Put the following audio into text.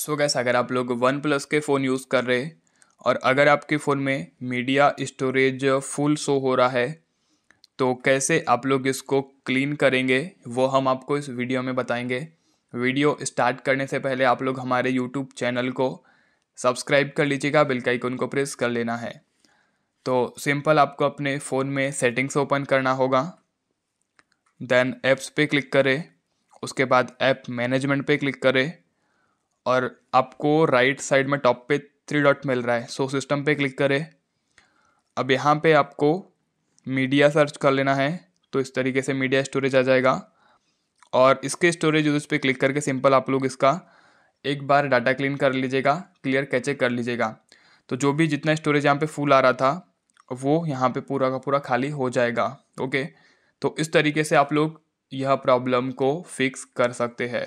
सो gas अगर आप लोग वन प्लस के फ़ोन यूज़ कर रहे और अगर आपके फ़ोन में मीडिया स्टोरेज फुल शो हो रहा है तो कैसे आप लोग इसको क्लीन करेंगे वो हम आपको इस वीडियो में बताएंगे वीडियो स्टार्ट करने से पहले आप लोग हमारे यूट्यूब चैनल को सब्सक्राइब कर लीजिएगा बिल का आइकन को प्रेस कर लेना है तो सिंपल आपको अपने फ़ोन में सेटिंग्स ओपन करना होगा देन ऐप्स पे क्लिक करें उसके बाद ऐप मैनेजमेंट पे क्लिक करें और आपको राइट साइड में टॉप पे थ्री डॉट मिल रहा है सो सिस्टम पे क्लिक करें अब यहाँ पे आपको मीडिया सर्च कर लेना है तो इस तरीके से मीडिया स्टोरेज आ जाएगा और इसके स्टोरेज यूज पे क्लिक करके सिंपल आप लोग इसका एक बार डाटा क्लीन कर लीजिएगा क्लियर कैचे कर लीजिएगा तो जो भी जितना स्टोरेज यहाँ पे फुल आ रहा था वो यहाँ पे पूरा का पूरा खाली हो जाएगा ओके तो इस तरीके से आप लोग यह प्रॉब्लम को फिक्स कर सकते हैं